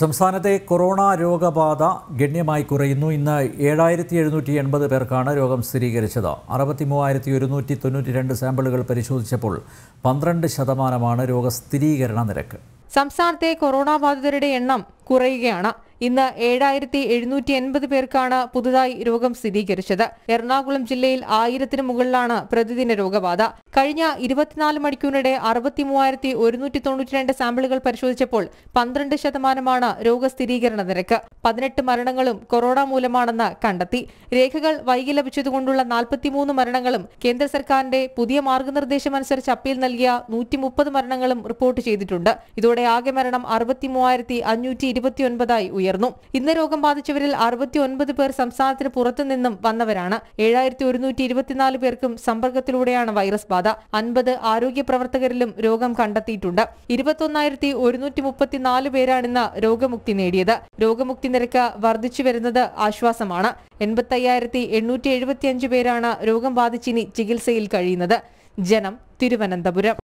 സംസ്ഥാനത്തെ കൊറോണ രോഗബാധ ഗണ്യമായി കുറയുന്നു ഇന്ന് ഏഴായിരത്തി എഴുന്നൂറ്റി എൺപത് പേർക്കാണ് രോഗം സ്ഥിരീകരിച്ചത് അറുപത്തി മൂവായിരത്തി ഒരുന്നൂറ്റി തൊണ്ണൂറ്റി രണ്ട് സാമ്പിളുകൾ പരിശോധിച്ചപ്പോൾ പന്ത്രണ്ട് ശതമാനമാണ് രോഗസ്ഥിരീകരണ നിരക്ക് സംസ്ഥാനത്തെ കൊറോണ ബാധിതരുടെ എണ്ണം കുറയുകയാണ് ഇന്ന് ഏഴായിരത്തി എഴുന്നൂറ്റി എൺപത് പേർക്കാണ് പുതുതായി രോഗം സ്ഥിരീകരിച്ചത് എറണാകുളം ജില്ലയിൽ ആയിരത്തിന് മുകളിലാണ് പ്രതിദിന രോഗബാധ കഴിഞ്ഞ ഇരുപത്തിനാല് മണിക്കൂറിനിടെ അറുപത്തി മൂവായിരത്തി ഒരുന്നൂറ്റി തൊണ്ണൂറ്റിരണ്ട് സാമ്പിളുകൾ പരിശോധിച്ചപ്പോൾ പന്ത്രണ്ട് ശതമാനമാണ് രോഗസ്ഥിരീകരണ നിരക്ക് പതിനെട്ട് മരണങ്ങളും കൊറോണ മൂലമാണെന്ന് കണ്ടെത്തി രേഖകൾ വൈകി ലഭിച്ചതുകൊണ്ടുള്ള നാൽപ്പത്തിമൂന്ന് മരണങ്ങളും കേന്ദ്ര സർക്കാരിന്റെ പുതിയ മാർഗനിർദ്ദേശമനുസരിച്ച് അപ്പീൽ നൽകിയ നൂറ്റി മരണങ്ങളും റിപ്പോർട്ട് ചെയ്തിട്ടുണ്ട് ഇതോടെ ആകെ മരണം അറുപത്തി മൂവായിരത്തി അഞ്ഞൂറ്റി ഇരുപത്തിയൊൻപതായി ഉയർന്നു ഇന്ന് രോഗം ബാധിച്ചവരിൽ അറുപത്തിയൊൻപത് പേർ സംസ്ഥാനത്തിന് പുറത്തു നിന്നും വന്നവരാണ് ഏഴായിരത്തി ഒരുന്നൂറ്റി ഇരുപത്തിനാല് പേർക്കും സമ്പർക്കത്തിലൂടെയാണ് വൈറസ് ബാധ അൻപത് ആരോഗ്യ പ്രവർത്തകരിലും രോഗം കണ്ടെത്തിയിട്ടുണ്ട് ഇരുപത്തിയൊന്നായിരത്തി ഒരുന്നൂറ്റി മുപ്പത്തിനാല് പേരാണിന്ന് രോഗമുക്തി നേടിയത് രോഗമുക്തി നിരക്ക് വർദ്ധിച്ചു വരുന്നത് ആശ്വാസമാണ് എൺപത്തയ്യായിരത്തി എണ്ണൂറ്റി എഴുപത്തിയഞ്ച് പേരാണ് രോഗം ബാധിച്ചിനി ചികിത്സയിൽ കഴിയുന്നത് ജനം തിരുവനന്തപുരം